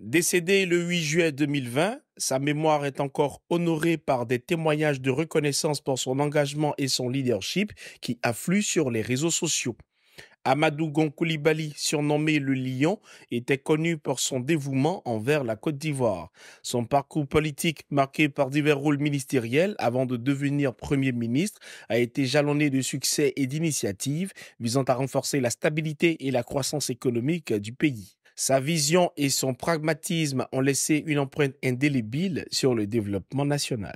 Décédé le 8 juillet 2020, sa mémoire est encore honorée par des témoignages de reconnaissance pour son engagement et son leadership qui affluent sur les réseaux sociaux. Amadou Gonkoulibaly, surnommé le Lion, était connu pour son dévouement envers la Côte d'Ivoire. Son parcours politique, marqué par divers rôles ministériels avant de devenir Premier ministre, a été jalonné de succès et d'initiatives visant à renforcer la stabilité et la croissance économique du pays. Sa vision et son pragmatisme ont laissé une empreinte indélébile sur le développement national.